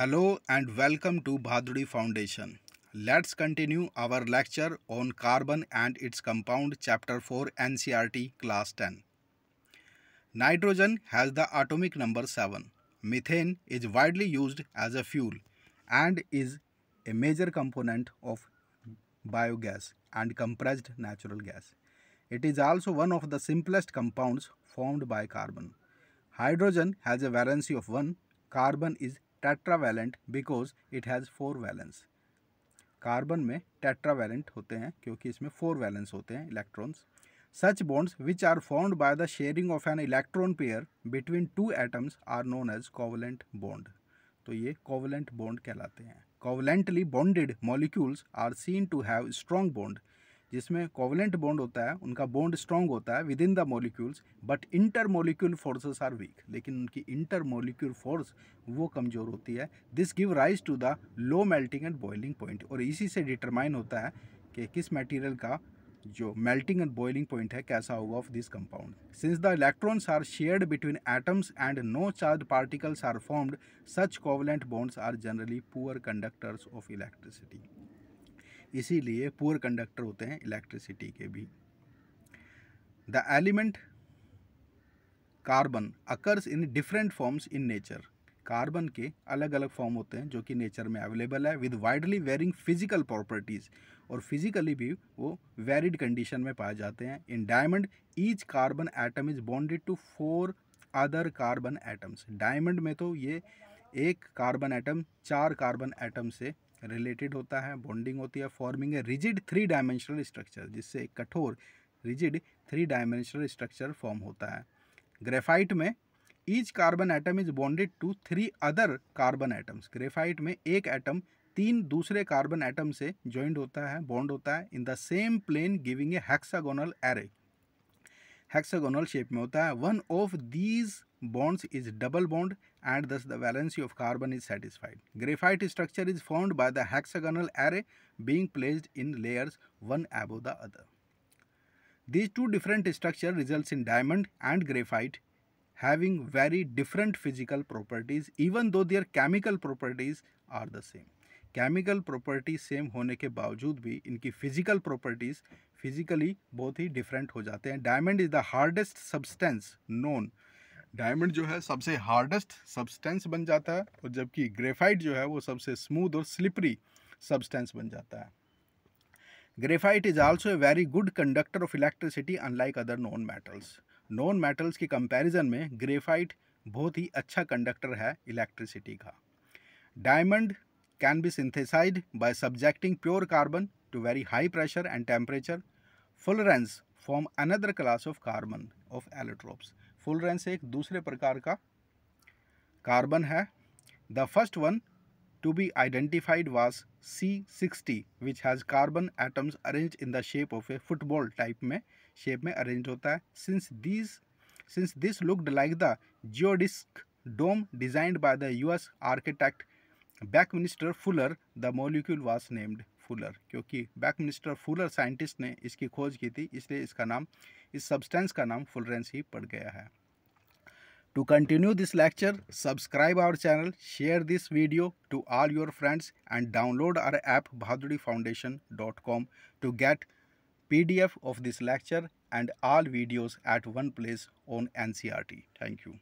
Hello and welcome to Bhaduri Foundation. Let's continue our lecture on carbon and its compound chapter 4 NCRT class 10. Nitrogen has the atomic number 7. Methane is widely used as a fuel and is a major component of biogas and compressed natural gas. It is also one of the simplest compounds formed by carbon. Hydrogen has a valency of 1, carbon is tetravalent because it has four valence carbon में tetravalent होते हैं क्योंकि इसमें four valence होते हैं electrons such bonds which are formed by the sharing of an electron pair between two atoms are known as covalent bond तो ये covalent bond कहलाते हैं covalently bonded molecules are seen to have strong bond जिसमें covalent bond होता है उनका bond strong होता है within the molecules but inter molecule forces are weak लेकिन उनकी इंटर मोलिक्यूल फोर्स वो कमज़ोर होती है this give rise to the low melting and boiling point और इसी से डिटरमाइन होता है कि किस मटीरियल का जो मेल्टिंग एंड बॉइलिंग पॉइंट है कैसा होगा of this compound since the electrons are shared between atoms and no charge particles are formed such covalent bonds are generally poor conductors of electricity इसीलिए पुअर कंडक्टर होते हैं electricity के भी the element carbon occurs in different forms in nature carbon के अलग अलग form होते हैं जो कि नेचर में अवेलेबल है with widely varying physical properties और फिजिकली भी वो वेरिड कंडीशन में पाए जाते हैं in diamond each carbon atom is bonded to four other carbon atoms diamond में तो ये एक कार्बन एटम चार कार्बन एटम से रिलेटेड होता है बॉन्डिंग होती है forming a rigid three dimensional structure जिससे एक कठोर rigid three dimensional structure form होता है ग्रेफाइट में each carbon atom is bonded to three other carbon atoms graphite में एक एटम तीन दूसरे कार्बन एटम से ज्वाइंट होता है बॉन्ड होता है in the same plane giving a hexagonal array hexagonal shape में होता है one of these bonds is double bond and thus the valency of carbon is satisfied. Graphite structure is formed by the hexagonal array being placed in layers one above the other. These two different structure results in diamond and graphite having very different physical properties even though their chemical properties are the same. Chemical property same होने के बावजूद भी इनकी physical properties physically बहुत ही different हो जाते हैं diamond is the hardest substance known diamond जो है सबसे हार्डेस्ट सब्सटेंस बन जाता है और जबकि ग्रेफाइट जो है वो सबसे स्मूथ और स्लिपरी सब्सटेंस बन जाता है graphite is also a very good conductor of electricity unlike other non metals non metals के कंपैरिजन में ग्रेफाइट बहुत ही अच्छा कंडक्टर है इलेक्ट्रिसिटी का diamond can be synthesised by subjecting pure carbon to very high pressure and temperature fullerenes form another class of carbon of allotropes fullerenes एक दूसरे प्रकार का कार्बन है the first one to be identified was C sixty which has carbon atoms arrange in the shape of a football type में shape में arrange होता है since this since this looked like the geodesic dome designed by the U S architect Buckminster Fuller the molecule was named fuller क्योंकि Buckminster Fuller scientist ने इसकी खोज की थी इसलिए इसका नाम इस सब्सटेंस का नाम फुलरेंस ही पड़ गया है To continue this lecture, subscribe our channel, share this video to all your friends and download our app bahadurifoundation.com to get PDF of this lecture and all videos at one place on NCRT. Thank you.